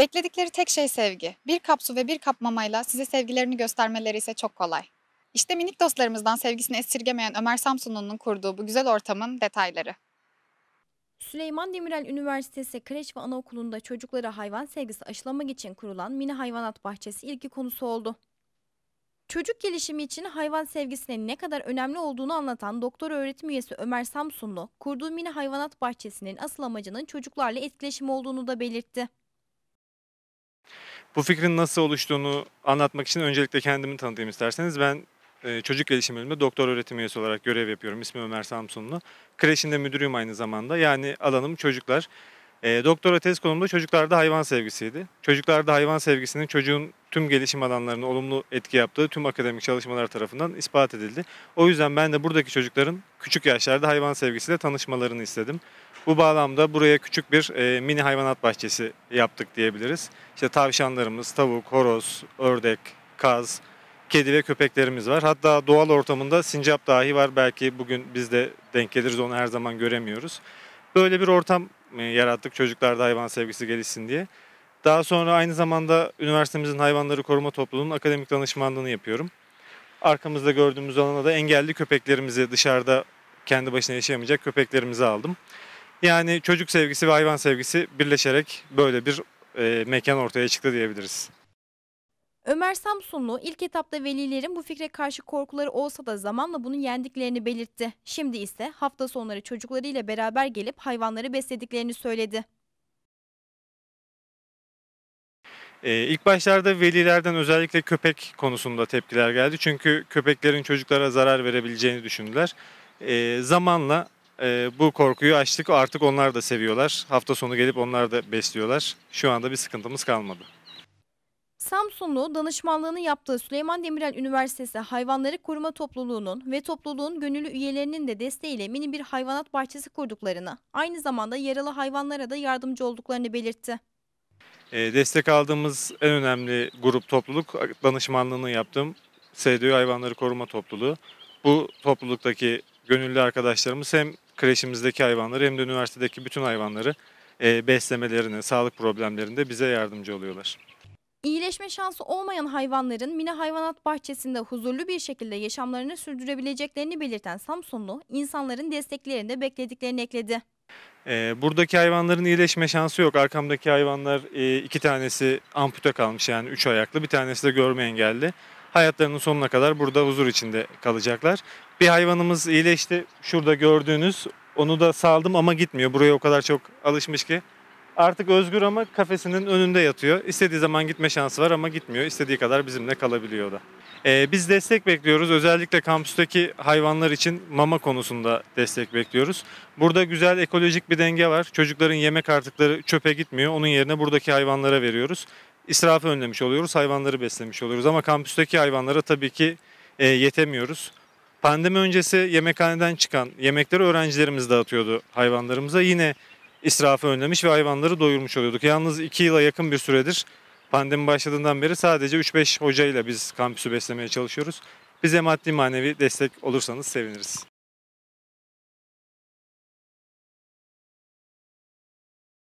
Bekledikleri tek şey sevgi. Bir kap su ve bir kap mamayla size sevgilerini göstermeleri ise çok kolay. İşte minik dostlarımızdan sevgisini esirgemeyen Ömer Samsunlu'nun kurduğu bu güzel ortamın detayları. Süleyman Demirel Üniversitesi Kreş ve Anaokulu'nda çocuklara hayvan sevgisi aşılamak için kurulan mini hayvanat bahçesi ilgi konusu oldu. Çocuk gelişimi için hayvan sevgisine ne kadar önemli olduğunu anlatan doktor öğretim üyesi Ömer Samsunlu, kurduğu mini hayvanat bahçesinin asıl amacının çocuklarla etkileşim olduğunu da belirtti. Bu fikrin nasıl oluştuğunu anlatmak için öncelikle kendimi tanıtayım isterseniz. Ben e, çocuk gelişim bölümünde doktor öğretim üyesi olarak görev yapıyorum. İsmim Ömer Samsunlu. Kreşinde müdürüyüm aynı zamanda. Yani alanım çocuklar. E, doktora tez konumda çocuklarda hayvan sevgisiydi. Çocuklarda hayvan sevgisinin çocuğun tüm gelişim alanlarına olumlu etki yaptığı tüm akademik çalışmalar tarafından ispat edildi. O yüzden ben de buradaki çocukların küçük yaşlarda hayvan sevgisiyle tanışmalarını istedim. Bu bağlamda buraya küçük bir e, mini hayvanat bahçesi yaptık diyebiliriz. İşte tavşanlarımız, tavuk, horoz, ördek, kaz, kedi ve köpeklerimiz var. Hatta doğal ortamında sincap dahi var. Belki bugün biz de denk geliriz onu her zaman göremiyoruz. Böyle bir ortam e, yarattık çocuklarda hayvan sevgisi gelişsin diye. Daha sonra aynı zamanda üniversitemizin hayvanları koruma topluluğunun akademik danışmanlığını yapıyorum. Arkamızda gördüğümüz alana da engelli köpeklerimizi dışarıda kendi başına yaşayamayacak köpeklerimizi aldım. Yani çocuk sevgisi ve hayvan sevgisi birleşerek böyle bir e, mekan ortaya çıktı diyebiliriz. Ömer Samsunlu ilk etapta velilerin bu fikre karşı korkuları olsa da zamanla bunu yendiklerini belirtti. Şimdi ise hafta sonları çocuklarıyla beraber gelip hayvanları beslediklerini söyledi. Ee, ilk başlarda velilerden özellikle köpek konusunda tepkiler geldi. Çünkü köpeklerin çocuklara zarar verebileceğini düşündüler. Ee, zamanla e, bu korkuyu açtık. Artık onlar da seviyorlar. Hafta sonu gelip onlar da besliyorlar. Şu anda bir sıkıntımız kalmadı. Samsunlu danışmanlığını yaptığı Süleyman Demirel Üniversitesi Hayvanları Koruma Topluluğu'nun ve topluluğun gönüllü üyelerinin de desteğiyle mini bir hayvanat bahçesi kurduklarını, aynı zamanda yaralı hayvanlara da yardımcı olduklarını belirtti. Ee, destek aldığımız en önemli grup topluluk danışmanlığını yaptığım SDÜ Hayvanları Koruma Topluluğu. Bu topluluktaki gönüllü arkadaşlarımız hem kreşimizdeki hayvanları hem de üniversitedeki bütün hayvanları e, beslemelerine, sağlık problemlerinde bize yardımcı oluyorlar. İyileşme şansı olmayan hayvanların Mine Hayvanat Bahçesi'nde huzurlu bir şekilde yaşamlarını sürdürebileceklerini belirten Samsunlu, insanların desteklerinde beklediklerini ekledi. E, buradaki hayvanların iyileşme şansı yok. Arkamdaki hayvanlar e, iki tanesi ampute kalmış yani üç ayaklı, bir tanesi de görme engelli hayatlarının sonuna kadar burada huzur içinde kalacaklar. Bir hayvanımız iyileşti. Şurada gördüğünüz. Onu da saldım ama gitmiyor. Buraya o kadar çok alışmış ki. Artık özgür ama kafesinin önünde yatıyor. İstediği zaman gitme şansı var ama gitmiyor. İstediği kadar bizimle kalabiliyor da. Ee, biz destek bekliyoruz. Özellikle kampüsteki hayvanlar için mama konusunda destek bekliyoruz. Burada güzel ekolojik bir denge var. Çocukların yemek artıkları çöpe gitmiyor. Onun yerine buradaki hayvanlara veriyoruz. İsrafı önlemiş oluyoruz, hayvanları beslemiş oluyoruz. Ama kampüsteki hayvanlara tabii ki e, yetemiyoruz. Pandemi öncesi yemekhaneden çıkan yemekleri öğrencilerimiz dağıtıyordu hayvanlarımıza. Yine israfı önlemiş ve hayvanları doyurmuş oluyorduk. Yalnız 2 yıla yakın bir süredir pandemi başladığından beri sadece 3-5 hocayla biz kampüsü beslemeye çalışıyoruz. Bize maddi manevi destek olursanız seviniriz.